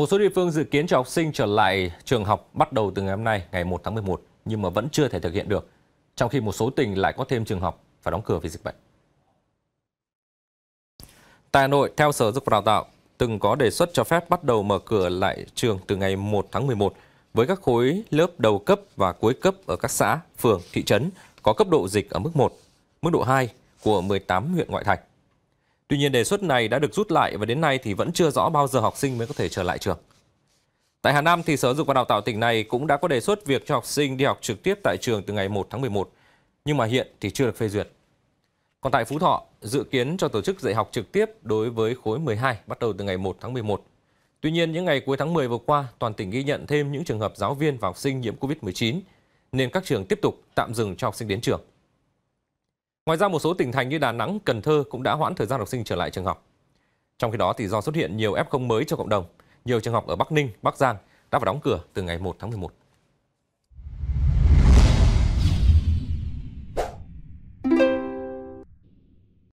Một số địa phương dự kiến cho học sinh trở lại trường học bắt đầu từ ngày hôm nay, ngày 1 tháng 11, nhưng mà vẫn chưa thể thực hiện được. Trong khi một số tỉnh lại có thêm trường học phải đóng cửa vì dịch bệnh. Tại Hà Nội, theo Sở Dục và Đào tạo, từng có đề xuất cho phép bắt đầu mở cửa lại trường từ ngày 1 tháng 11 với các khối lớp đầu cấp và cuối cấp ở các xã, phường, thị trấn có cấp độ dịch ở mức 1, mức độ 2 của 18 huyện ngoại thành. Tuy nhiên đề xuất này đã được rút lại và đến nay thì vẫn chưa rõ bao giờ học sinh mới có thể trở lại trường. Tại Hà Nam thì Sở dục và Đào tạo tỉnh này cũng đã có đề xuất việc cho học sinh đi học trực tiếp tại trường từ ngày 1 tháng 11, nhưng mà hiện thì chưa được phê duyệt. Còn tại Phú Thọ, dự kiến cho tổ chức dạy học trực tiếp đối với khối 12 bắt đầu từ ngày 1 tháng 11. Tuy nhiên, những ngày cuối tháng 10 vừa qua, toàn tỉnh ghi nhận thêm những trường hợp giáo viên và học sinh nhiễm COVID-19, nên các trường tiếp tục tạm dừng cho học sinh đến trường. Ngoài ra một số tỉnh thành như Đà Nẵng, Cần Thơ cũng đã hoãn thời gian học sinh trở lại trường học. Trong khi đó thì do xuất hiện nhiều F0 mới cho cộng đồng, nhiều trường học ở Bắc Ninh, Bắc Giang đã phải đóng cửa từ ngày 1 tháng 11.